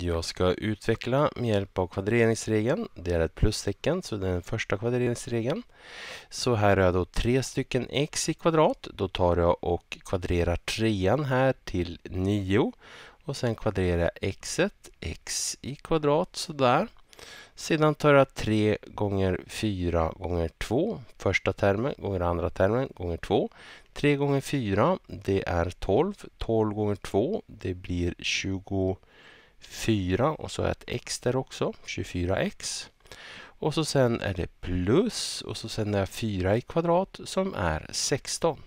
Jag ska utveckla med hjälp av kvadreringsregeln. Det är ett plustecken, så det är den första kvadreringsregeln. Så här har jag då tre stycken x i kvadrat. Då tar jag och kvadrerar trean här till 9. Och sen kvadrerar jag x x i kvadrat sådär. Sedan tar jag 3 gånger 4 gånger 2, första termen gånger andra termen gånger 2. 3 gånger 4, det är 12. 12 gånger 2, det blir 20 4 och så ett x där också, 24x. Och så sen är det plus och så sen är 4 i kvadrat som är 16.